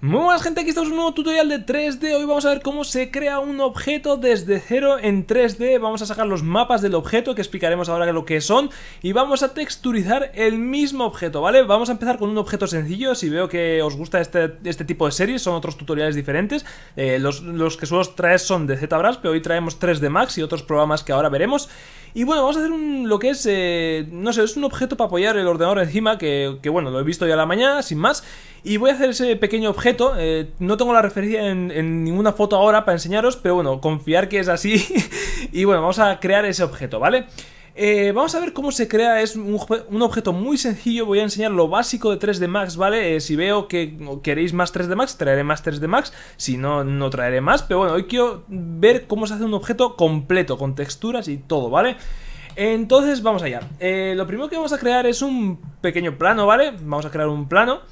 Muy buenas gente, aquí estamos en un nuevo tutorial de 3D Hoy vamos a ver cómo se crea un objeto desde cero en 3D Vamos a sacar los mapas del objeto que explicaremos ahora lo que son Y vamos a texturizar el mismo objeto, ¿vale? Vamos a empezar con un objeto sencillo Si veo que os gusta este, este tipo de series, son otros tutoriales diferentes eh, los, que suelo traer son de ZBrush, pero hoy traemos 3D Max y otros programas que ahora veremos y bueno, vamos a hacer un, lo que es, eh, no sé, es un objeto para apoyar el ordenador encima, que, bueno, lo he visto ya a la mañana, sin más. Y voy a hacer ese pequeño objeto, eh, no tengo la referencia en, ninguna foto ahora para enseñaros, pero bueno, confiar que es así. y bueno, vamos a crear ese objeto, ¿vale? vale eh, vamos a ver cómo se crea, es un, objeto muy sencillo, voy a enseñar lo básico de 3D Max, ¿vale? Eh, si veo que queréis más 3D Max, traeré más 3D Max, si no, no traeré más, pero bueno, hoy quiero ver cómo se hace un objeto completo, con texturas y todo, ¿vale? Entonces, vamos allá. Eh, lo primero que vamos a crear es un pequeño plano, ¿vale? Vamos a crear un plano.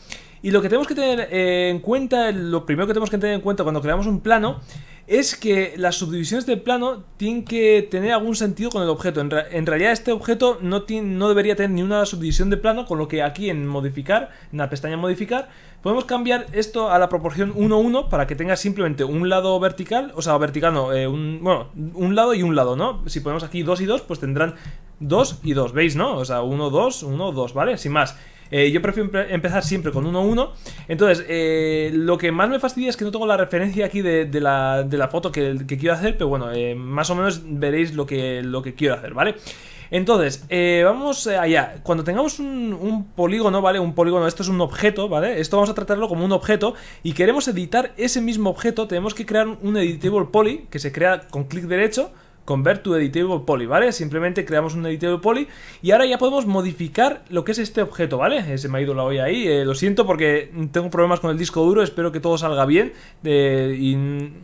Y lo que tenemos que tener en cuenta, lo primero que tenemos que tener en cuenta cuando creamos un plano es que las subdivisiones de plano tienen que tener algún sentido con el objeto. En, realidad este objeto no, no debería tener ni subdivisión de plano, con lo que aquí en modificar, en la pestaña modificar, podemos cambiar esto a la proporción 1-1 para que tenga simplemente un lado vertical, o sea, vertical no, eh, un, bueno, un lado y un lado, ¿no? Si ponemos aquí 2 y 2, pues tendrán 2 y 2, ¿veis, no? O sea, 1, 2, 1, 2, ¿vale? Sin más. Eh, yo prefiero empezar siempre con 1-1. Entonces, eh, lo que más me fastidia es que no tengo la referencia aquí de, la, foto que, quiero hacer, pero bueno, eh, más o menos veréis lo que, lo que quiero hacer, ¿vale? Entonces, vamos allá. Cuando tengamos un, un, polígono, ¿vale? Un polígono, esto es un objeto, ¿vale? Esto vamos a tratarlo como un objeto y queremos editar ese mismo objeto, tenemos que crear un editable poly que se crea con clic derecho, convert to editable poly, ¿vale? Simplemente creamos un editable poly y ahora ya podemos modificar lo que es este objeto, ¿vale? Eh, se me ha ido la olla ahí, eh, lo siento porque tengo problemas con el disco duro, espero que todo salga bien eh, y mi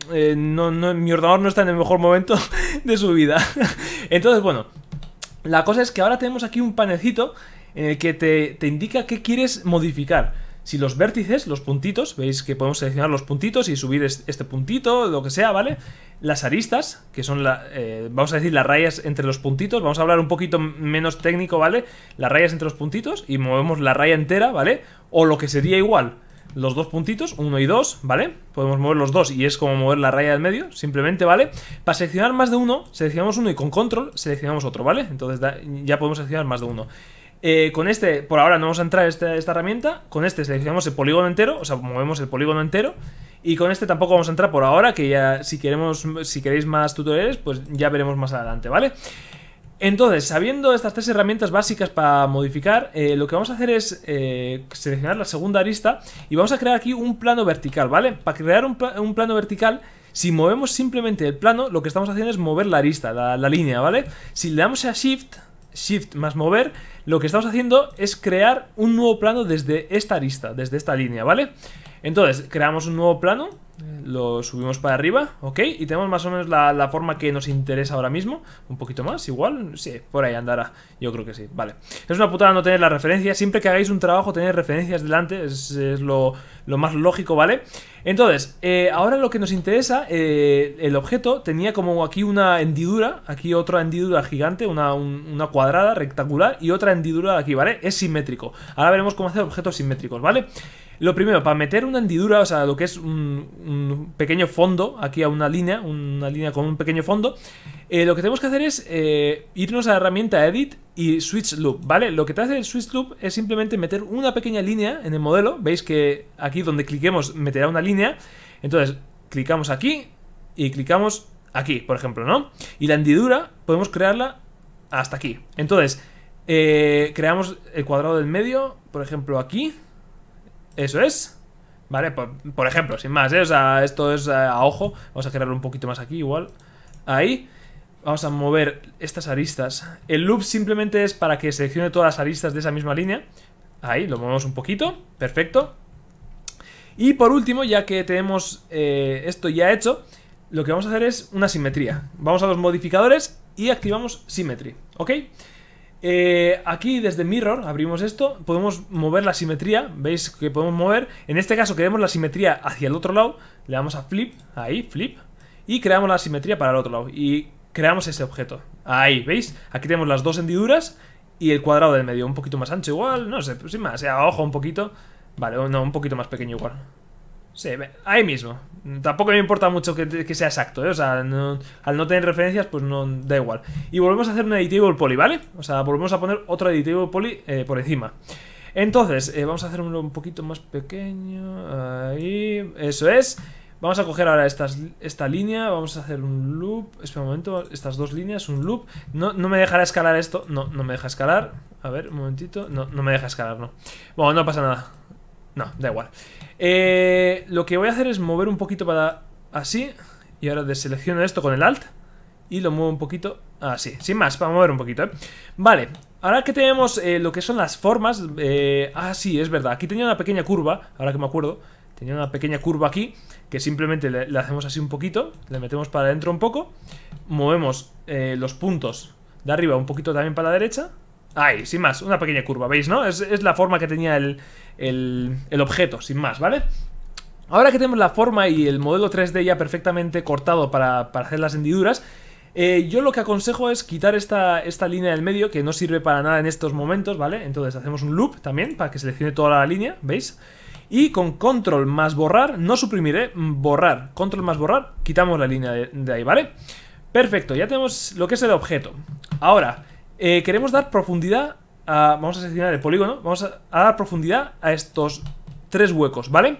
ordenador no está en el mejor momento de su vida. Entonces, bueno, la cosa es que ahora tenemos aquí un panecito en el que te, te indica qué quieres modificar si los vértices, los puntitos, veis que podemos seleccionar los puntitos y subir este puntito, lo que sea, ¿vale? Las aristas, que son, las, eh, vamos a decir, las rayas entre los puntitos, vamos a hablar un poquito menos técnico, ¿vale? Las rayas entre los puntitos y movemos la raya entera, ¿vale? O lo que sería igual, los dos puntitos, uno y dos, ¿vale? Podemos mover los dos y es como mover la raya del medio, simplemente, ¿vale? Para seleccionar más de uno, seleccionamos uno y con control seleccionamos otro, ¿vale? Entonces ya podemos seleccionar más de uno. Eh, con este, por ahora no vamos a entrar esta, esta herramienta. Con este seleccionamos el polígono entero, o sea, movemos el polígono entero. Y con este tampoco vamos a entrar por ahora, que ya si, queremos, si queréis más tutoriales, pues ya veremos más adelante, ¿vale? Entonces, sabiendo estas tres herramientas básicas para modificar, eh, lo que vamos a hacer es eh, seleccionar la segunda arista y vamos a crear aquí un plano vertical, ¿vale? Para crear un, plano vertical, si movemos simplemente el plano, lo que estamos haciendo es mover la arista, la, la línea, ¿vale? Si le damos a Shift, Shift más mover, lo que estamos haciendo es crear un nuevo plano desde esta arista, desde esta línea, ¿vale? Entonces, creamos un nuevo plano, lo subimos para arriba, ok, y tenemos más o menos la, forma que nos interesa ahora mismo, un poquito más, igual, sí, por ahí andará, yo creo que sí, vale. Es una putada no tener la referencia, siempre que hagáis un trabajo tener referencias delante, es, lo, más lógico, ¿vale? Entonces, eh, ahora lo que nos interesa, eh, el objeto tenía como aquí una hendidura, aquí otra hendidura gigante, una, cuadrada rectangular y otra hendidura aquí, ¿vale? Es simétrico, ahora veremos cómo hacer objetos simétricos, ¿vale? vale lo primero, para meter una hendidura, o sea, lo que es un, pequeño fondo, aquí a una línea, una línea con un pequeño fondo, eh, lo que tenemos que hacer es eh, irnos a la herramienta Edit y Switch Loop, ¿vale? Lo que te hace el Switch Loop es simplemente meter una pequeña línea en el modelo, veis que aquí donde cliquemos meterá una línea, entonces clicamos aquí y clicamos aquí, por ejemplo, ¿no? Y la hendidura podemos crearla hasta aquí. Entonces, eh, creamos el cuadrado del medio, por ejemplo, aquí. Eso es. Vale, por, ejemplo, sin más, ¿eh? O sea, esto es eh, a, ojo. Vamos a girarlo un poquito más aquí igual. Ahí. Vamos a mover estas aristas. El loop simplemente es para que seleccione todas las aristas de esa misma línea. Ahí, lo movemos un poquito. Perfecto. Y por último, ya que tenemos eh, esto ya hecho, lo que vamos a hacer es una simetría. Vamos a los modificadores y activamos Symmetry. ¿Ok? Eh, aquí desde Mirror abrimos esto, podemos mover la simetría, veis que podemos mover, en este caso queremos la simetría hacia el otro lado, le damos a flip, ahí, flip, y creamos la simetría para el otro lado, y creamos ese objeto, ahí, veis, aquí tenemos las dos hendiduras y el cuadrado del medio, un poquito más ancho igual, no sé, pues más, sea, eh, ojo un poquito, vale, no, un poquito más pequeño igual, Sí, ahí mismo. Tampoco me importa mucho que, sea exacto, ¿eh? O sea, al no tener referencias, pues no da igual. Y volvemos a hacer un editable poly, ¿vale? O sea, volvemos a poner otro editable poly eh, por encima. Entonces, eh, vamos a hacerlo un poquito más pequeño. Ahí, eso es. Vamos a coger ahora estas, esta línea, vamos a hacer un loop. Espera un momento, estas dos líneas, un loop. No, no me dejará escalar esto. No, no me deja escalar. A ver, un momentito. No, no me deja escalar, no. Bueno, no pasa nada. No, da igual. Eh, lo que voy a hacer es mover un poquito para así. Y ahora deselecciono esto con el Alt. Y lo muevo un poquito así. Sin más, para mover un poquito, ¿eh? Vale. Ahora que tenemos eh, lo que son las formas... ah, sí, es verdad. Aquí tenía una pequeña curva. Ahora que me acuerdo. Tenía una pequeña curva aquí. Que simplemente le, le hacemos así un poquito. Le metemos para adentro un poco. Movemos los puntos de arriba un poquito también para la derecha. Ahí, sin más, una pequeña curva, ¿veis, no? Es, la forma que tenía el, el, objeto, sin más, ¿vale? Ahora que tenemos la forma y el modelo 3D ya perfectamente cortado para, hacer las hendiduras, eh, yo lo que aconsejo es quitar esta, esta, línea del medio, que no sirve para nada en estos momentos, ¿vale? Entonces hacemos un loop también, para que seleccione toda la línea, ¿veis? Y con control más borrar, no suprimiré, ¿eh? Borrar, control más borrar, quitamos la línea de ahí, ¿vale? Perfecto, ya tenemos lo que es el objeto. Ahora, eh, queremos dar profundidad a, Vamos a seleccionar el polígono. Vamos a, dar profundidad a estos tres huecos, ¿vale?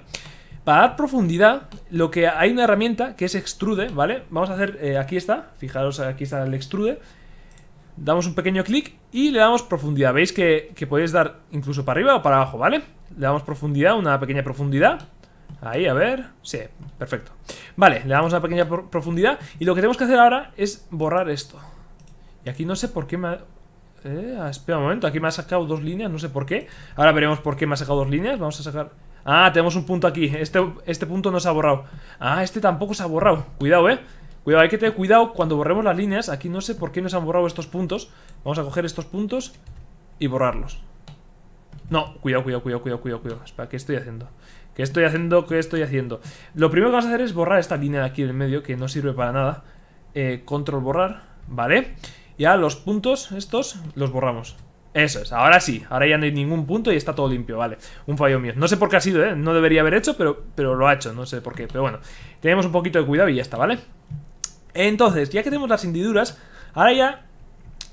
Para dar profundidad, lo que hay una herramienta que es extrude, ¿vale? Vamos a hacer... Eh, aquí está. Fijaros, aquí está el extrude. Damos un pequeño clic y le damos profundidad. Veis que, que podéis dar incluso para arriba o para abajo, ¿vale? Le damos profundidad, una pequeña profundidad. Ahí, a ver. Sí, perfecto. Vale, le damos una pequeña profundidad. Y lo que tenemos que hacer ahora es borrar esto. Y aquí no sé por qué me ha... Eh, ah, espera un momento, aquí me ha sacado dos líneas, no sé por qué. Ahora veremos por qué me ha sacado dos líneas. Vamos a sacar... Ah, tenemos un punto aquí. Este, este punto no se ha borrado. Ah, este tampoco se ha borrado. Cuidado, eh. Cuidado, hay que tener cuidado cuando borremos las líneas. Aquí no sé por qué nos han borrado estos puntos. Vamos a coger estos puntos y borrarlos. No, cuidado, cuidado, cuidado, cuidado, cuidado, cuidado. Espera, ¿qué estoy haciendo? ¿Qué estoy haciendo? ¿Qué estoy haciendo? Lo primero que vamos a hacer es borrar esta línea de aquí en el medio, que no sirve para nada. Eh, control borrar, ¿vale? vale ya los puntos estos los borramos Eso es, ahora sí, ahora ya no hay ningún punto y está todo limpio, vale Un fallo mío, no sé por qué ha sido, ¿eh? No debería haber hecho, pero, pero lo ha hecho, no sé por qué Pero bueno, tenemos un poquito de cuidado y ya está, ¿vale? Entonces, ya que tenemos las hendiduras Ahora ya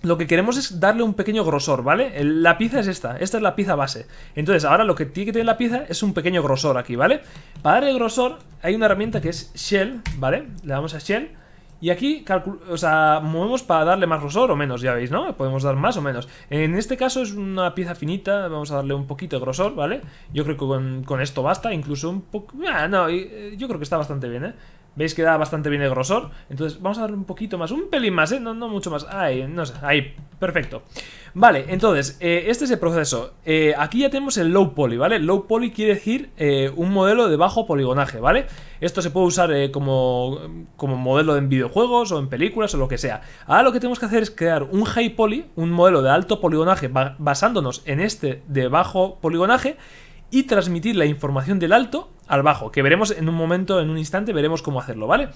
lo que queremos es darle un pequeño grosor, ¿vale? La pieza es esta, esta es la pieza base. Entonces, ahora lo que tiene que tener la pieza es un pequeño grosor aquí, ¿vale? Para darle grosor hay una herramienta que es Shell, ¿vale? Le damos a Shell y aquí, o sea, movemos para darle más grosor o menos, ya veis, ¿no? Podemos dar más o menos. En este caso es una pieza finita, vamos a darle un poquito de grosor, ¿vale? Yo creo que con, esto basta, incluso un poco... Ah, no, eh, yo creo que está bastante bien, ¿eh? Veis que da bastante bien el grosor. Entonces vamos a darle un poquito más, un pelín más, ¿eh? No, mucho más. Ahí, no sé, ahí, perfecto. Vale, entonces, eh, este es el proceso. Eh, aquí ya tenemos el low poly, ¿vale? Low poly quiere decir eh, un modelo de bajo poligonaje, ¿vale? Esto se puede usar como, como modelo en videojuegos o en películas o lo que sea. Ahora lo que tenemos que hacer es crear un high poly, un modelo de alto poligonaje basándonos en este de bajo poligonaje y transmitir la información del alto al bajo, que veremos en un momento, en un instante, veremos cómo hacerlo, ¿vale?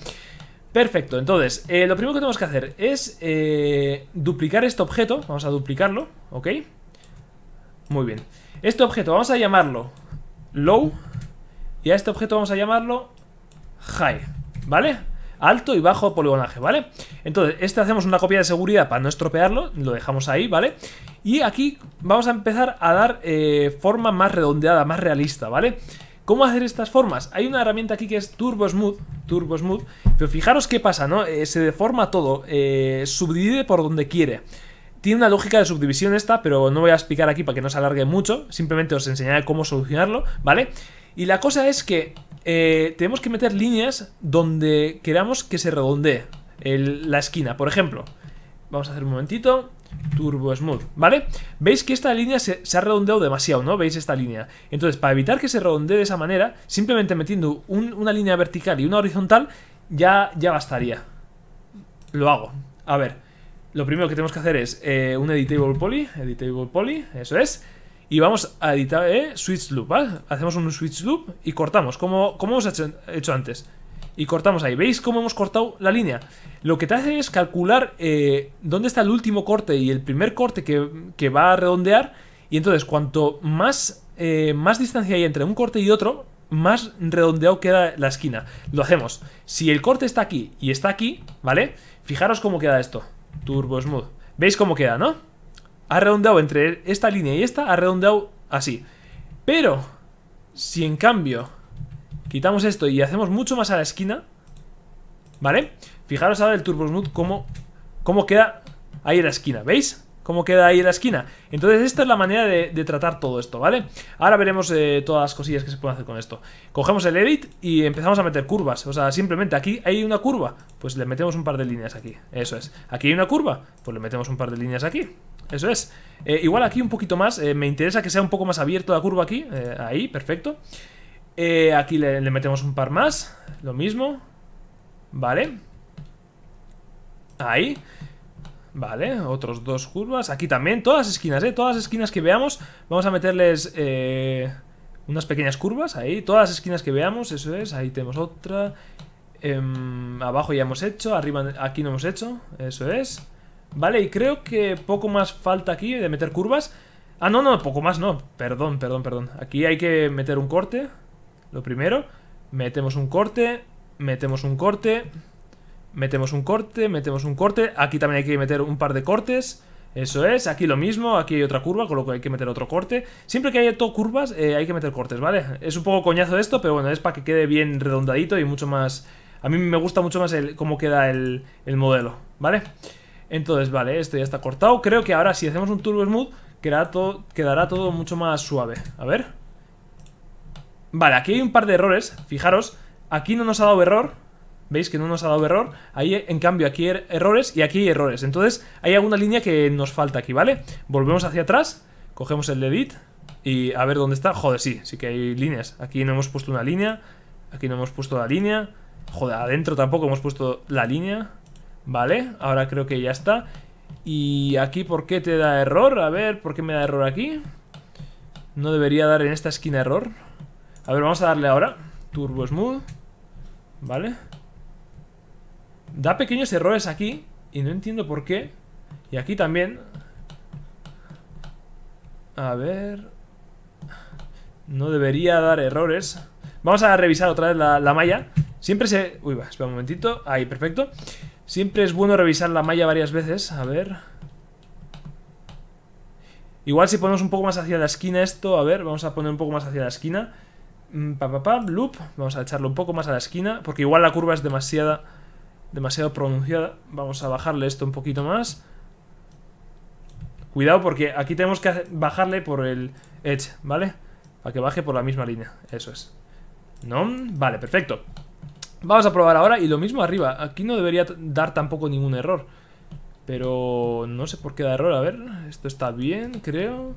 Perfecto, entonces, eh, lo primero que tenemos que hacer es eh, duplicar este objeto, vamos a duplicarlo, ¿ok? Muy bien, este objeto vamos a llamarlo low y a este objeto vamos a llamarlo high, ¿vale? Alto y bajo poligonaje, ¿vale? Entonces, este hacemos una copia de seguridad para no estropearlo, lo dejamos ahí, ¿vale? Y aquí vamos a empezar a dar eh, forma más redondeada, más realista, ¿vale? ¿Cómo hacer estas formas? Hay una herramienta aquí que es Turbo Smooth, Turbo Smooth pero fijaros qué pasa, ¿no? Eh, se deforma todo, eh, subdivide por donde quiere. Tiene una lógica de subdivisión esta, pero no voy a explicar aquí para que no se alargue mucho, simplemente os enseñaré cómo solucionarlo, ¿vale? Y la cosa es que tenemos que meter líneas donde queramos que se redondee la esquina, por ejemplo. Vamos a hacer un momentito, Turbo Smooth, ¿vale? Veis que esta línea se, ha redondeado demasiado, ¿no? Veis esta línea. Entonces, para evitar que se redondee de esa manera, simplemente metiendo una línea vertical y una horizontal, ya, ya bastaría. Lo hago. A ver, lo primero que tenemos que hacer es eh, un editable poly, editable poly, eso es. Y vamos a editar eh, switch loop, ¿vale? Hacemos un switch loop y cortamos, como, como hemos hecho antes y cortamos ahí. ¿Veis cómo hemos cortado la línea? Lo que te hace es calcular eh, dónde está el último corte y el primer corte que, va a redondear. Y entonces, cuanto más, eh, más distancia hay entre un corte y otro, más redondeado queda la esquina. Lo hacemos. Si el corte está aquí y está aquí, ¿vale? Fijaros cómo queda esto. Turbo Smooth. ¿Veis cómo queda, no? Ha redondeado entre esta línea y esta, ha redondeado así. Pero, si en cambio Quitamos esto y hacemos mucho más a la esquina. ¿Vale? Fijaros ahora el Turbo Smooth cómo, cómo queda ahí en la esquina. ¿Veis? Cómo queda ahí en la esquina. Entonces esta es la manera de, tratar todo esto, ¿vale? Ahora veremos eh, todas las cosillas que se pueden hacer con esto. Cogemos el Edit y empezamos a meter curvas. O sea, simplemente aquí hay una curva. Pues le metemos un par de líneas aquí. Eso es. Aquí hay una curva. Pues le metemos un par de líneas aquí. Eso es. Eh, igual aquí un poquito más. Eh, me interesa que sea un poco más abierto la curva aquí. ahí, Perfecto. Eh, aquí le, metemos un par más. Lo mismo. Vale. Ahí. Vale, otros dos curvas. Aquí también, todas las esquinas, ¿eh? Todas las esquinas que veamos, vamos a meterles eh, unas pequeñas curvas. Ahí, todas las esquinas que veamos, eso es. Ahí tenemos otra. Em, abajo ya hemos hecho, arriba aquí no hemos hecho, eso es. Vale, y creo que poco más falta aquí de meter curvas. Ah, no, no, poco más no, perdón, perdón, perdón. Aquí hay que meter un corte. Lo primero, metemos un corte, metemos un corte, metemos un corte, metemos un corte. Aquí también hay que meter un par de cortes. Eso es, aquí lo mismo, aquí hay otra curva, con lo que hay que meter otro corte. Siempre que haya todo curvas, eh, hay que meter cortes, ¿vale? Es un poco coñazo esto, pero bueno, es para que quede bien redondadito y mucho más... A mí me gusta mucho más el, cómo queda el, el modelo, ¿vale? Entonces, vale, esto ya está cortado. Creo que ahora si hacemos un Turbo Smooth, quedará todo, quedará todo mucho más suave. A ver... Vale, aquí hay un par de errores, fijaros. Aquí no nos ha dado error, ¿Veis que no nos ha dado error? Ahí, en cambio, aquí hay er, errores y aquí hay errores. Entonces, hay alguna línea que nos falta aquí, ¿vale? Volvemos hacia atrás, cogemos el edit y a ver dónde está. Joder, sí, sí que hay líneas. Aquí no hemos puesto una línea, aquí no hemos puesto la línea. Joder, adentro tampoco hemos puesto la línea. Vale, ahora creo que ya está. Y aquí, ¿por qué te da error? A ver, ¿por qué me da error aquí? No debería dar en esta esquina error. A ver, vamos a darle ahora. Turbo Smooth. ¿Vale? Da pequeños errores aquí. Y no entiendo por qué. Y aquí también. A ver... No debería dar errores. Vamos a revisar otra vez la, malla. Siempre se... Uy, va, espera un momentito. Ahí, perfecto. Siempre es bueno revisar la malla varias veces. A ver... Igual si ponemos un poco más hacia la esquina esto, a ver, vamos a poner un poco más hacia la esquina. Mm, Papá, loop. Vamos a echarlo un poco más a la esquina, porque igual la curva es demasiada, demasiado pronunciada. Vamos a bajarle esto un poquito más. Cuidado, porque aquí tenemos que bajarle por el edge, ¿vale? Para que baje por la misma línea. Eso es. ¿No? Vale, perfecto. Vamos a probar ahora. Y lo mismo arriba. Aquí no debería dar tampoco ningún error. Pero no sé por qué da error. A ver, esto está bien, creo.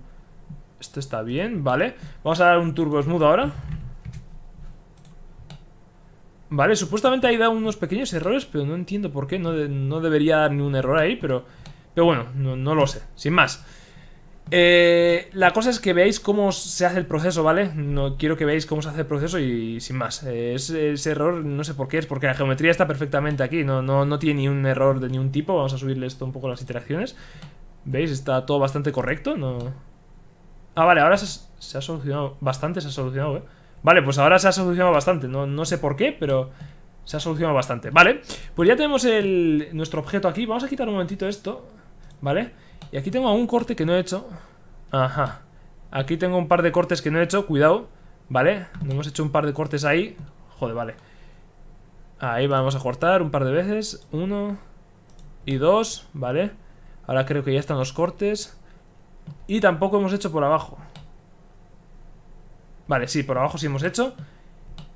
Esto está bien, vale. Vamos a dar un turbo smooth ahora. Vale, supuestamente ahí da unos pequeños errores, pero no entiendo por qué. No, debería dar ni un error ahí, pero, pero bueno, no, lo sé. Sin más. Eh, la cosa es que veáis cómo se hace el proceso, ¿vale? No quiero que veáis cómo se hace el proceso y, sin más. Eh, ese, error no sé por qué es, porque la geometría está perfectamente aquí, no, no, tiene ni un error de ningún tipo. Vamos a subirle esto un poco las interacciones. ¿Veis? Está todo bastante correcto. No... Ah, vale, ahora se, se ha solucionado. Bastante se ha solucionado, ¿eh? Vale, pues ahora se ha solucionado bastante. No, sé por qué, pero se ha solucionado bastante. Vale, pues ya tenemos el, nuestro objeto aquí. Vamos a quitar un momentito esto, ¿vale? Y aquí tengo un corte que no he hecho. Ajá. Aquí tengo un par de cortes que no he hecho. Cuidado, ¿vale? No hemos hecho un par de cortes ahí. Joder, vale. Ahí vamos a cortar un par de veces. Uno y dos, ¿vale? Ahora creo que ya están los cortes. Y tampoco hemos hecho por abajo. Vale, sí, por abajo sí hemos hecho.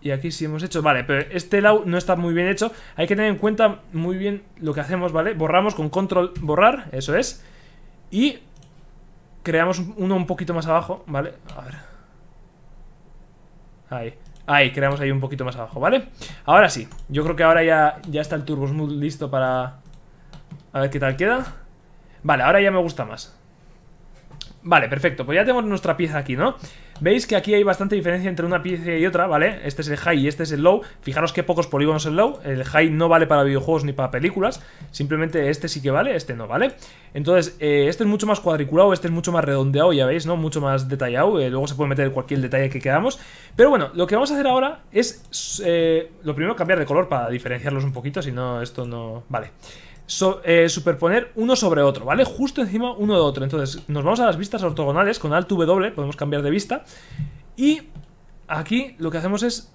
Y aquí sí hemos hecho. Vale, pero este lado no está muy bien hecho. Hay que tener en cuenta muy bien lo que hacemos, ¿vale? Borramos con control borrar, eso es. Y creamos uno un poquito más abajo, ¿vale? A ver. Ahí. Ahí, creamos ahí un poquito más abajo, ¿vale? Ahora sí. Yo creo que ahora ya, ya está el Turbo Smooth listo para... A ver qué tal queda. Vale, ahora ya me gusta más. Vale, perfecto. Pues ya tenemos nuestra pieza aquí, ¿no? Veis que aquí hay bastante diferencia entre una pieza y otra, ¿vale? Este es el high y este es el low. Fijaros qué pocos polígonos el low. El high no vale para videojuegos ni para películas. Simplemente este sí que vale, este no vale. Entonces, eh, este es mucho más cuadriculado, este es mucho más redondeado, ya veis, ¿no? Mucho más detallado. Eh, luego se puede meter cualquier detalle que queramos. Pero bueno, lo que vamos a hacer ahora es, eh, lo primero, cambiar de color para diferenciarlos un poquito, si no, esto no... Vale. Eh, superponer uno sobre otro, ¿vale? Justo encima uno de otro. Entonces, nos vamos a las vistas ortogonales con Alt W, podemos cambiar de vista. Y aquí lo que hacemos es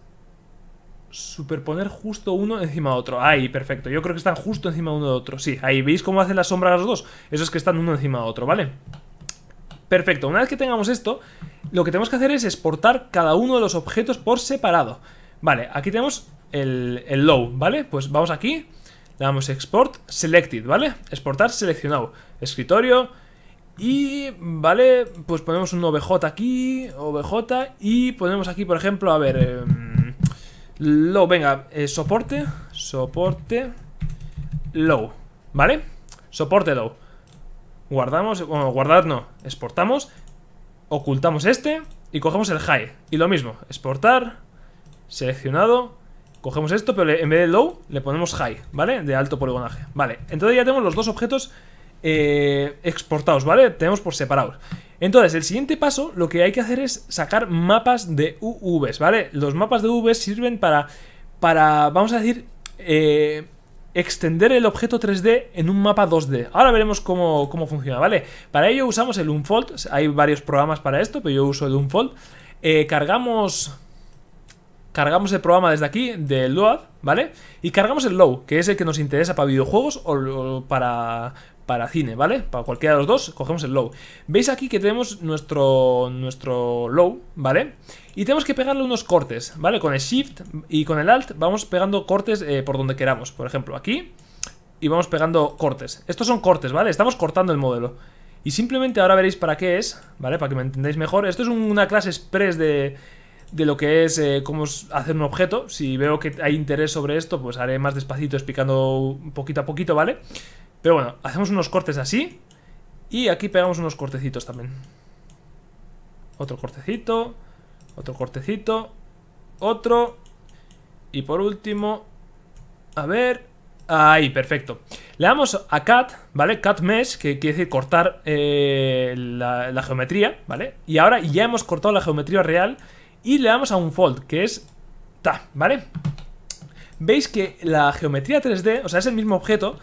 superponer justo uno encima de otro. Ahí, perfecto. Yo creo que están justo encima uno de otro. Sí, ahí veis cómo hacen las sombras los dos. Eso es que están uno encima de otro, ¿vale? Perfecto. Una vez que tengamos esto, lo que tenemos que hacer es exportar cada uno de los objetos por separado. Vale, aquí tenemos el, el low, ¿vale? Pues vamos aquí le damos export selected, ¿vale? Exportar seleccionado. Escritorio. Y, ¿vale? Pues ponemos un OBJ aquí, OBJ. Y ponemos aquí, por ejemplo, a ver... Em, low, venga, eh, soporte, soporte, low, ¿vale? Soporte low. Guardamos, bueno, guardar no, exportamos, ocultamos este y cogemos el high. Y lo mismo, exportar, seleccionado, Cogemos esto, pero en vez de low le ponemos high, ¿vale? De alto poligonaje. Vale, entonces ya tenemos los dos objetos eh, exportados, ¿vale? Tenemos por separados. Entonces, el siguiente paso, lo que hay que hacer es sacar mapas de UVs, ¿vale? Los mapas de UVs sirven para, para vamos a decir, eh, extender el objeto 3D en un mapa 2D. Ahora veremos cómo, funciona, ¿vale? Para ello usamos el Unfold, hay varios programas para esto, pero yo uso el Unfold. Eh, cargamos cargamos el programa desde aquí, del Load, ¿vale? Y cargamos el Low, que es el que nos interesa para videojuegos o, para, para cine, ¿vale? Para cualquiera de los dos, cogemos el low. Veis aquí que tenemos nuestro, nuestro low, ¿vale? Y tenemos que pegarle unos cortes, ¿vale? Con el shift y con el alt vamos pegando cortes eh, por donde queramos. Por ejemplo, aquí. Y vamos pegando cortes. Estos son cortes, ¿vale? Estamos cortando el modelo. Y simplemente ahora veréis para qué es, ¿vale? Para que me entendáis mejor. Esto es una clase express de, de lo que es eh, cómo hacer un objeto. Si veo que hay interés sobre esto, pues haré más despacito explicando poquito a poquito, ¿vale? Pero bueno, hacemos unos cortes así y aquí pegamos unos cortecitos también. Otro cortecito, otro cortecito, otro y por último, a ver, ahí, perfecto. Le damos a cut, ¿vale? Cut mesh, que quiere decir cortar eh, la geometría, ¿vale? Y ahora ya hemos cortado la geometría real y le damos a un fold, que es ta, ¿vale? Veis que la geometría 3D, o sea, es el mismo objeto,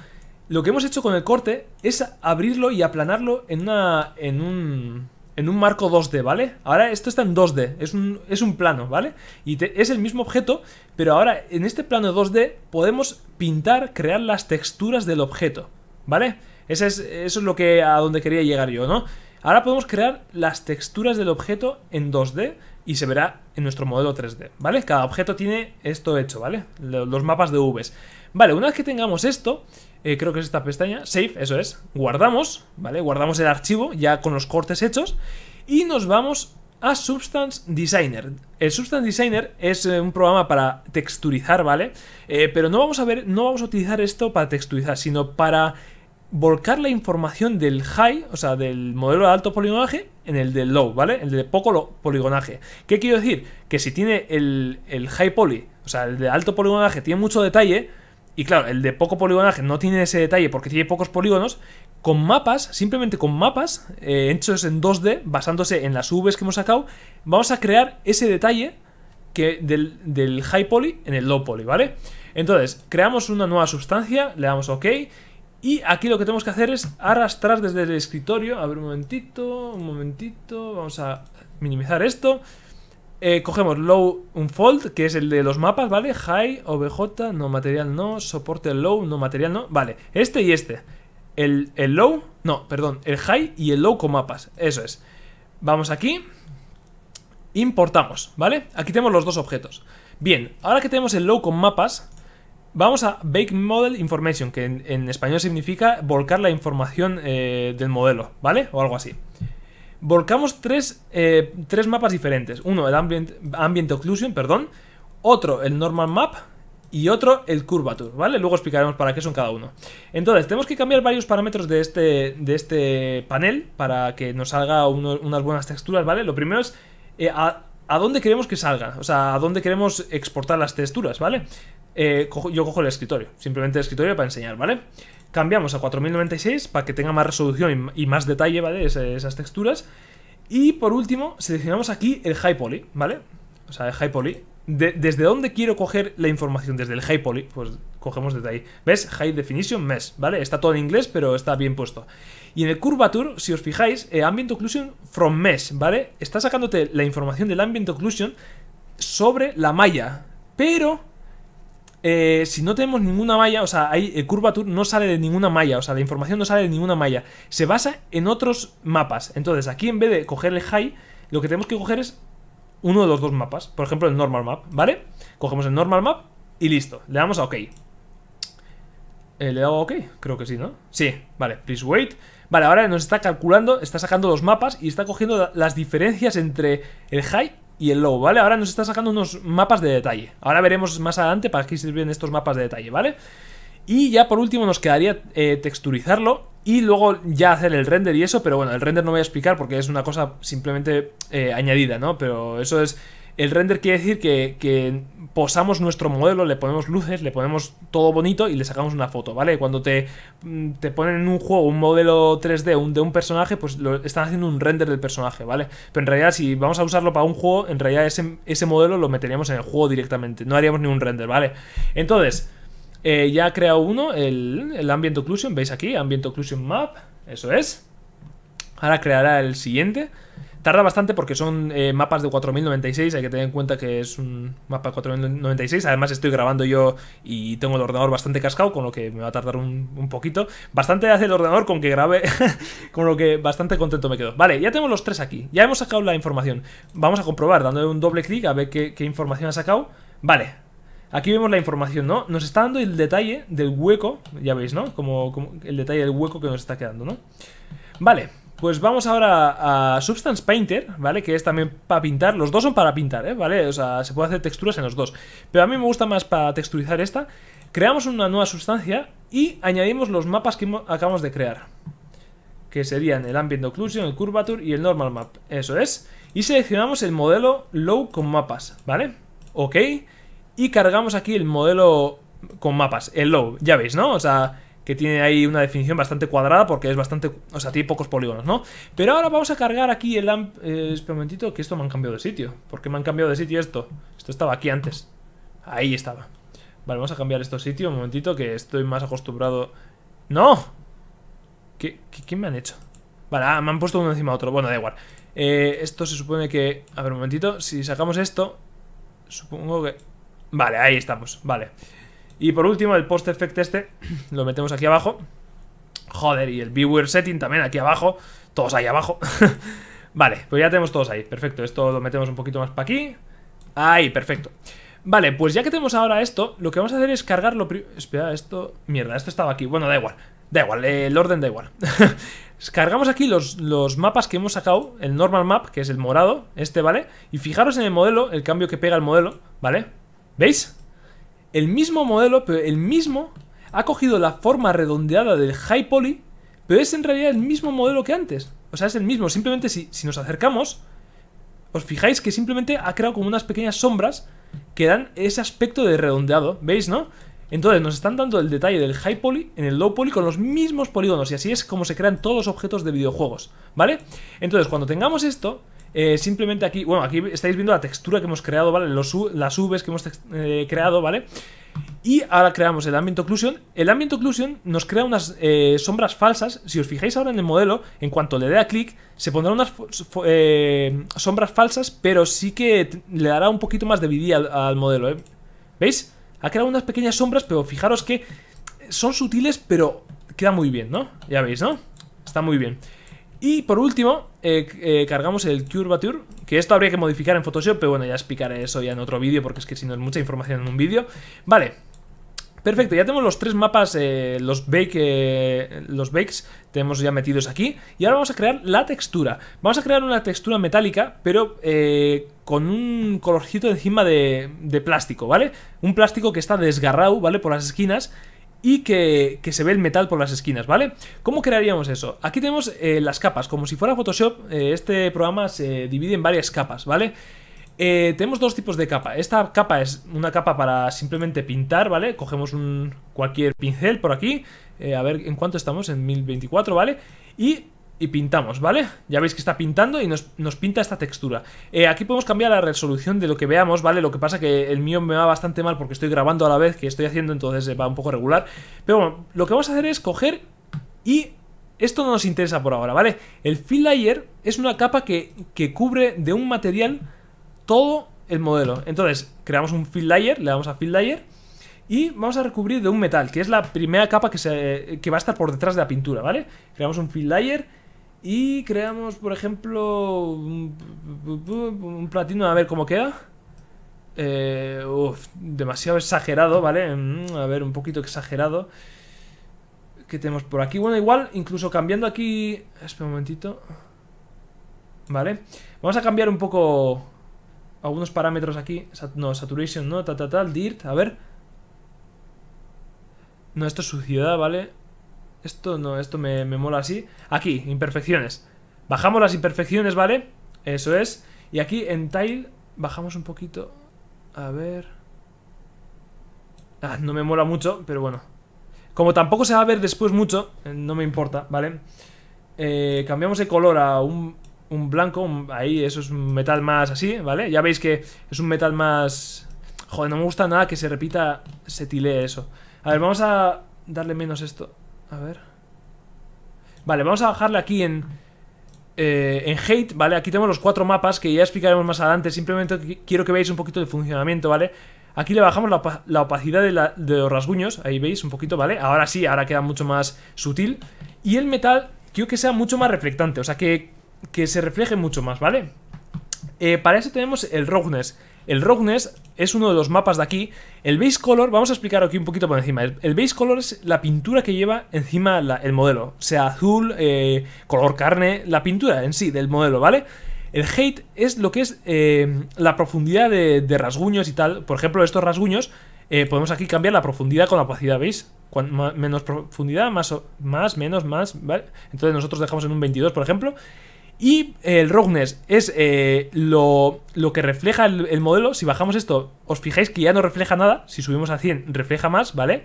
lo que hemos hecho con el corte es abrirlo y aplanarlo en, una, en un en un marco 2D, ¿vale? Ahora esto está en 2D, es un, es un plano, ¿vale? Y es el mismo objeto, pero ahora en este plano 2D podemos pintar, crear las texturas del objeto, ¿vale? Ese es, eso es lo que a donde quería llegar yo, ¿no? Ahora podemos crear las texturas del objeto en 2D y se verá en nuestro modelo 3D, ¿vale? Cada objeto tiene esto hecho, ¿vale? Los mapas de Vs. Vale, una vez que tengamos esto, eh, creo que es esta pestaña, save, eso es, guardamos, ¿vale? Guardamos el archivo ya con los cortes hechos y nos vamos a Substance Designer. El Substance Designer es eh, un programa para texturizar, ¿vale? Eh, pero no vamos a ver, no vamos a utilizar esto para texturizar, sino para volcar la información del high, o sea, del modelo de alto poligonaje, en el del low, ¿vale? El de poco poligonaje. ¿Qué quiero decir? Que si tiene el, high poly, o sea, el de alto poligonaje tiene mucho detalle, y claro, el de poco poligonaje no tiene ese detalle porque tiene pocos polígonos, con mapas, simplemente con mapas eh, hechos en 2D, basándose en las Vs que hemos sacado, vamos a crear ese detalle que del, del high poly en el low poly, ¿vale? Entonces, creamos una nueva sustancia, le damos OK y aquí lo que tenemos que hacer es arrastrar desde el escritorio. A ver, un momentito, un momentito. Vamos a minimizar esto. Eh, cogemos low fold, que es el de los mapas, ¿vale? High, OBJ, no material no, soporte low, no material no. Vale, este y este. El, el low, no, perdón, el high y el low con mapas. Eso es. Vamos aquí. Importamos, ¿vale? Aquí tenemos los dos objetos. Bien, ahora que tenemos el low con mapas, Vamos a Bake Model Information, que en, español significa volcar la información eh, del modelo, ¿vale? O algo así. Volcamos tres, eh, mapas diferentes. Uno, el ambient, Occlusion, perdón. Otro, el Normal Map. Y otro, el Curvature, ¿vale? Luego explicaremos para qué son cada uno. Entonces, tenemos que cambiar varios parámetros de este, de este panel para que nos salga unas buenas texturas, ¿vale? Lo primero es eh, a, a dónde queremos que salga, o sea, a dónde queremos exportar las texturas, ¿vale? Eh, yo cojo el escritorio, simplemente el escritorio para enseñar, ¿vale? Cambiamos a 4096 para que tenga más resolución y, más detalle, ¿vale? esas texturas. Y por último, seleccionamos aquí el High Poly, ¿vale? O sea, el High Poly, ¿Desde dónde quiero coger la información? Desde el high poly, pues cogemos desde ahí. ¿Ves? High definition mesh, ¿vale? Está todo en inglés, pero está bien puesto. Y en el curvature, si os fijáis, eh, ambient occlusion from mesh, ¿vale? Está sacándote la información del ambient occlusion sobre la malla, pero eh, si no tenemos ninguna malla, o sea, ahí el Curvature no sale de ninguna malla, o sea, la información no sale de ninguna malla, se basa en otros mapas. Entonces, aquí en vez de coger el high, lo que tenemos que coger es uno de los dos mapas. Por ejemplo, el normal map, ¿vale? Cogemos el normal map y listo. Le damos a OK. Eh, ¿Le hago OK? Creo que sí, ¿no? Sí, vale. Please wait. Vale, ahora nos está calculando, está sacando los mapas y está cogiendo las diferencias entre el high y el low, ¿vale? Ahora nos está sacando unos mapas de detalle. Ahora veremos más adelante para qué sirven estos mapas de detalle, ¿vale? Y ya por último nos quedaría eh, texturizarlo y luego ya hacer el render y eso, pero bueno, el render no voy a explicar porque es una cosa simplemente eh, añadida, ¿no? Pero eso es... El render quiere decir que, posamos nuestro modelo, le ponemos luces, le ponemos todo bonito y le sacamos una foto, ¿vale? Cuando te, mm, te ponen en un juego un modelo 3D de un personaje, pues lo, están haciendo un render del personaje, ¿vale? Pero en realidad si vamos a usarlo para un juego, en realidad ese, ese modelo lo meteríamos en el juego directamente, no haríamos ni un render, ¿vale? Entonces... Eh, ya ha creado uno, el, el Ambient Occlusion, veis aquí, Ambient Occlusion Map, eso es. Ahora creará el siguiente. Tarda bastante porque son eh, mapas de 4096, hay que tener en cuenta que es un mapa de 4096. Además estoy grabando yo y tengo el ordenador bastante cascado, con lo que me va a tardar un, poquito. Bastante hace el ordenador con que grabe, con lo que bastante contento me quedo. Vale, ya tenemos los tres aquí, ya hemos sacado la información. Vamos a comprobar dándole un doble clic a ver qué, qué información ha sacado. Vale, Aquí vemos la información, ¿no? Nos está dando el detalle del hueco, ya veis, ¿no? Como, el detalle del hueco que nos está quedando, ¿no? Vale, pues vamos ahora a Substance Painter, ¿vale? Que es también para pintar. Los dos son para pintar, ¿eh? ¿Vale? O sea, se puede hacer texturas en los dos. Pero a mí me gusta más para texturizar esta. Creamos una nueva sustancia y añadimos los mapas que acabamos de crear. Que serían el Ambient Occlusion, el Curvature y el Normal Map. Eso es. Y seleccionamos el modelo Low con mapas, ¿vale? Ok. Ok y cargamos aquí el modelo con mapas, el low, ya veis, ¿no? O sea, que tiene ahí una definición bastante cuadrada porque es bastante... O sea, tiene pocos polígonos, ¿no? Pero ahora vamos a cargar aquí el... Amp, eh, espera un momentito, que esto me han cambiado de sitio. ¿Por qué me han cambiado de sitio esto? Esto estaba aquí antes. Ahí estaba. Vale, vamos a cambiar esto sitio un momentito que estoy más acostumbrado... ¡No! ¿Qué, qué, me han hecho? Vale, ah, me han puesto uno encima de otro. Bueno, da igual. Eh, esto se supone que... A ver, un momentito. Si sacamos esto... Supongo que... Vale, ahí estamos, vale Y por último el post effect este Lo metemos aquí abajo Joder, y el viewer setting también aquí abajo Todos ahí abajo Vale, pues ya tenemos todos ahí, perfecto Esto lo metemos un poquito más para aquí Ahí, perfecto Vale, pues ya que tenemos ahora esto, lo que vamos a hacer es cargarlo... Espera, esto... Mierda, esto estaba aquí. Bueno, da igual. Da igual, el orden da igual. Cargamos aquí los, los, mapas que hemos sacado. El normal map, que es el morado, este, ¿vale? Y fijaros en el modelo, el cambio que pega el modelo, ¿vale? ¿Veis? El mismo modelo, pero el mismo ha cogido la forma redondeada del high poly, pero es en realidad el mismo modelo que antes. O sea, es el mismo. Simplemente si, nos acercamos, os fijáis que simplemente ha creado como unas pequeñas sombras que dan ese aspecto de redondeado. ¿Veis, no? Entonces nos están dando el detalle del high poly en el low poly con los mismos polígonos y así es como se crean todos los objetos de videojuegos, ¿vale? Entonces cuando tengamos esto, eh, simplemente aquí, bueno, aquí estáis viendo la textura que hemos creado, ¿vale? las UVs que hemos eh, creado, ¿vale? Y ahora creamos el Ambient Occlusion. El Ambient Occlusion nos crea unas eh, sombras falsas. Si os fijáis ahora en el modelo, en cuanto le dé a clic, se pondrán unas sombras falsas, pero sí que le dará un poquito más de vida al, al modelo, ¿Veis? Ha creado unas pequeñas sombras, pero fijaros que son sutiles, pero queda muy bien, ¿no? Ya veis, ¿no? Está muy bien. Y por último, eh, eh, cargamos el curvature, que esto habría que modificar en Photoshop, pero bueno, ya explicaré eso ya en otro vídeo, porque es que si no es mucha información en un vídeo. Vale, Perfecto, ya tenemos los tres mapas, eh, los, bake, los bakes, tenemos ya metidos aquí. Y ahora vamos a crear la textura. Vamos a crear una textura metálica, pero con un colorcito encima de, de, plástico, ¿vale? Un plástico que está desgarrado, ¿vale? Por las esquinas y que, que, se ve el metal por las esquinas, ¿vale? ¿Cómo crearíamos eso? Aquí tenemos eh, las capas, como si fuera Photoshop, eh, este programa se divide en varias capas, ¿vale? Eh, tenemos dos tipos de capa. Esta capa es una capa para simplemente pintar, ¿vale? Cogemos un, cualquier pincel por aquí, a ver en cuánto estamos, en 1024, ¿vale? Y y pintamos, ¿vale? Ya veis que está pintando y nos, pinta esta textura. Eh, aquí podemos cambiar la resolución de lo que veamos, ¿vale? Lo que pasa que el mío me va bastante mal porque estoy grabando a la vez que estoy haciendo, entonces eh, va un poco regular. Pero bueno, lo que vamos a hacer es coger y... Esto no nos interesa por ahora, ¿vale? El fill layer es una capa que, cubre de un material todo el modelo. Entonces, creamos un fill layer, le damos a fill layer y vamos a recubrir de un metal, que es la primera capa que, se, que va a estar por detrás de la pintura, ¿vale? Creamos un fill layer y creamos, por ejemplo, un, platino, a ver cómo queda. Eh, demasiado exagerado, ¿vale? Mm, a ver, un poquito exagerado. que tenemos por aquí? Bueno, igual, incluso cambiando aquí... Espera un momentito. Vale. Vamos a cambiar un poco algunos parámetros aquí. no, saturation, ¿no? Tal, tal, Dirt, a ver. No, esto es suciedad, ¿vale? esto no, esto me, mola así. Aquí, imperfecciones. Bajamos las imperfecciones, ¿vale? Eso es. Y aquí en tile bajamos un poquito. A ver... Ah, no me mola mucho, pero bueno. Como tampoco se va a ver después mucho, eh, no me importa, ¿vale? Eh, cambiamos de color a un, blanco. ahí, eso es un metal más así, ¿vale? Ya veis que es un metal más... Joder, no me gusta nada que se repita, se tilee eso. A ver, vamos a darle menos esto. A ver. Vale, vamos a bajarle aquí eh, en, Hate, ¿vale? Aquí tenemos los cuatro mapas que ya explicaremos más adelante. Simplemente quiero que veáis un poquito de funcionamiento, ¿vale? Aquí le bajamos la, opacidad de, los rasguños, ahí veis un poquito, ¿vale? Ahora sí, ahora queda mucho más sutil. Y el metal, quiero que sea mucho más reflectante, o sea, que, se refleje mucho más, ¿vale? Eh, para eso tenemos el roughness. El Roughness es uno de los mapas de aquí. El base color, vamos a explicar aquí un poquito por encima. El, base color es la pintura que lleva encima el modelo. sea, azul, eh, color carne, la pintura en sí del modelo, ¿vale? El hate es lo que es eh, la profundidad de, rasguños y tal. Por ejemplo, estos rasguños eh, podemos aquí cambiar la profundidad con la opacidad, ¿veis? menos profundidad, más, más, menos, más, ¿vale? Entonces nosotros dejamos en un 22, por ejemplo. Y eh, el roughness es eh, lo, que refleja el, modelo. Si bajamos esto, os fijáis que ya no refleja nada. Si subimos a 100, refleja más, ¿vale?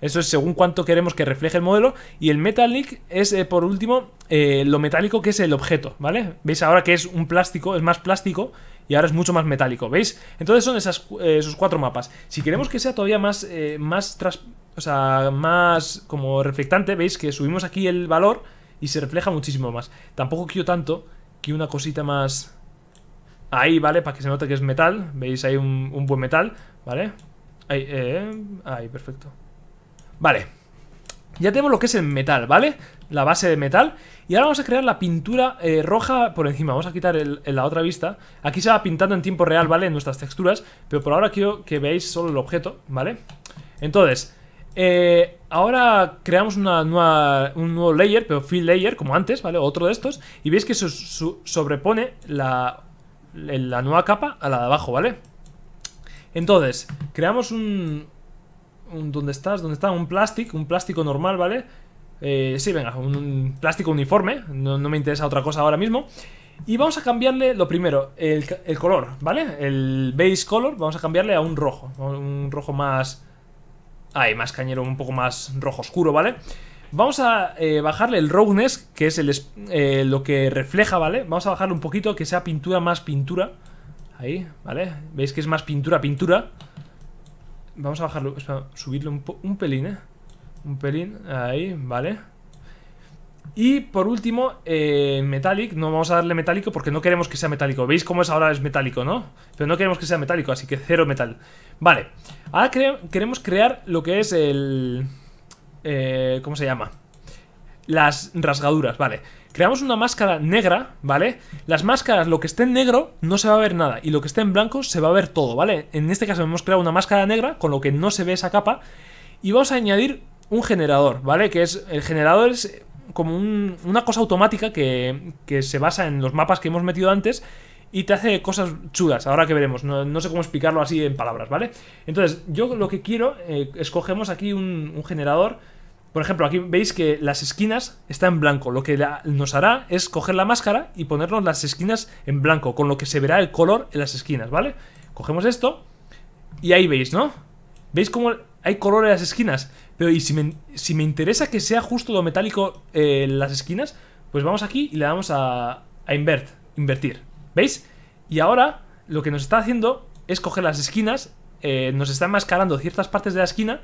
Eso es según cuánto queremos que refleje el modelo. Y el metallic es, eh, por último, lo metálico que es el objeto, ¿vale? Veis ahora que es un plástico, es más plástico y ahora es mucho más metálico, ¿veis? Entonces son esas, esos cuatro mapas. Si queremos que sea todavía más, más, tras, o sea, más como reflectante, ¿veis? Que subimos aquí el valor y se refleja muchísimo más. Tampoco quiero tanto que una cosita más ahí, ¿vale? Para que se note que es metal. ¿Veis? Ahí un, buen metal, ¿vale? Ahí, eh, eh, ahí, perfecto. Vale. Ya tenemos lo que es el metal, ¿vale? La base de metal. Y ahora vamos a crear la pintura eh, roja por encima. Vamos a quitar la otra vista. Aquí se va pintando en tiempo real, ¿vale? En nuestras texturas. Pero por ahora quiero que veáis solo el objeto, ¿vale? Entonces, eh, ahora creamos un nuevo layer, pero fill layer, como antes, ¿vale? Otro de estos. Y veis que se sobrepone la, nueva capa a la de abajo, ¿vale? Entonces, creamos un, ¿Dónde estás? ¿Dónde está? Un plástico, un plástico normal, ¿vale? Eh, sí, venga, un, plástico uniforme. No, me interesa otra cosa ahora mismo. Y vamos a cambiarle lo primero, el color, ¿vale? El base color, vamos a cambiarle a un rojo. Un rojo más Ahí, más cañero, un poco más rojo oscuro, ¿vale? Vamos a eh, bajarle el roughness, que es el, eh, lo que refleja, ¿vale? Vamos a bajarle un poquito, que sea pintura más pintura. Ahí, ¿vale? ¿Veis que es más pintura, pintura? Vamos a bajarlo, espera, subirlo un, pelín, ¿eh? Un pelín, ahí, ¿vale? vale y por último, eh, en Metallic, no vamos a darle metálico porque no queremos que sea metálico. ¿Veis cómo es ahora es metálico, no? Pero no queremos que sea metálico, así que cero metal. Vale, ahora queremos crear lo que es el... Eh, ¿Cómo se llama? Las rasgaduras, vale. Creamos una máscara negra, ¿vale? Las máscaras, lo que esté en negro, no se va a ver nada. Y lo que esté en blanco, se va a ver todo, ¿vale? En este caso hemos creado una máscara negra, con lo que no se ve esa capa. Y vamos a añadir un generador, ¿vale? Que es... El generador es como una cosa automática que, se basa en los mapas que hemos metido antes y te hace cosas chudas, ahora que veremos, no, sé cómo explicarlo así en palabras, ¿vale? Entonces, yo lo que quiero, eh, escogemos aquí un, generador, por ejemplo, aquí veis que las esquinas están en blanco, lo que nos hará es coger la máscara y ponernos las esquinas en blanco, con lo que se verá el color en las esquinas, ¿vale? Cogemos esto y ahí veis, ¿no? ¿Veis cómo hay color en las esquinas. Pero y si me, interesa que sea justo lo metálico en eh, las esquinas, pues vamos aquí y le damos a, invert, invertir. ¿Veis? Y ahora lo que nos está haciendo es coger las esquinas, eh, nos está enmascarando ciertas partes de la esquina.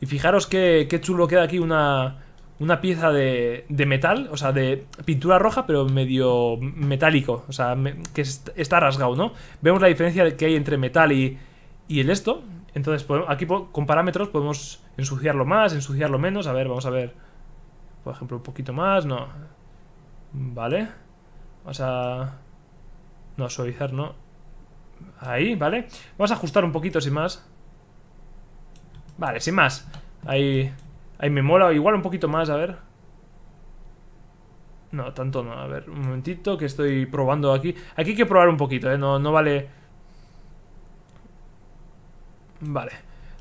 Y fijaros qué, chulo queda aquí una, una pieza de, metal, o sea, de pintura roja, pero medio metálico, o sea, que está rasgado, ¿no? Vemos la diferencia que hay entre metal y, y el esto, entonces, aquí con parámetros podemos ensuciarlo más, ensuciarlo menos. A ver, vamos a ver. Por ejemplo, un poquito más, no. Vale. Vamos a... No, suavizar, no. Ahí, ¿vale? Vamos a ajustar un poquito, sin más. Vale, sin más. Ahí, ahí me mola. Igual un poquito más, a ver. No, tanto no. A ver, un momentito que estoy probando aquí. Aquí hay que probar un poquito, ¿eh? No, no vale... Vale,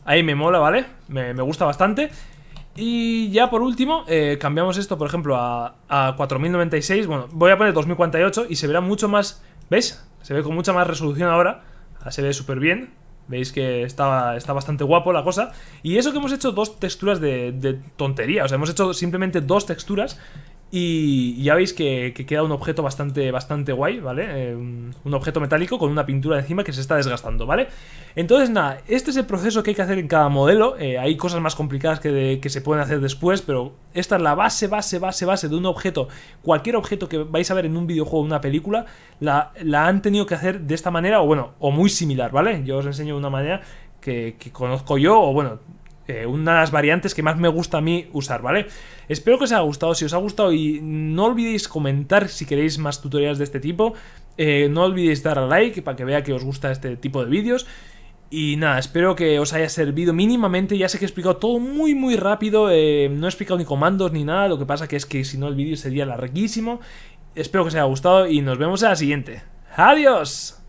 ahí me mola, ¿vale? Me, gusta bastante Y ya por último, eh, cambiamos esto, por ejemplo, a, a 4096 Bueno, voy a poner 2048 y se verá mucho más... ¿Veis? Se ve con mucha más resolución ahora ah, Se ve súper bien Veis que está, bastante guapo la cosa. Y eso que hemos hecho dos texturas de, de, tontería. O sea, hemos hecho simplemente dos texturas y ya veis que, queda un objeto bastante, bastante guay, ¿vale? Eh, un objeto metálico con una pintura encima que se está desgastando, ¿vale? Entonces, nada, este es el proceso que hay que hacer en cada modelo. Eh, hay cosas más complicadas que, que, se pueden hacer después, pero esta es la base, base, base, base de un objeto. Cualquier objeto que vais a ver en un videojuego o una película, la, han tenido que hacer de esta manera, o bueno, o muy similar, ¿vale? Yo os enseño una manera que, que conozco yo, o bueno, eh, de unas variantes que más me gusta a mí usar, ¿vale? Espero que os haya gustado, si os ha gustado y no olvidéis comentar si queréis más tutoriales de este tipo, eh, no olvidéis dar a like para que vea que os gusta este tipo de vídeos. Y nada, espero que os haya servido mínimamente, ya sé que he explicado todo muy muy rápido, eh, no he explicado ni comandos ni nada, lo que pasa que es que si no el vídeo sería larguísimo. Espero que os haya gustado y nos vemos en la siguiente. ¡Adiós!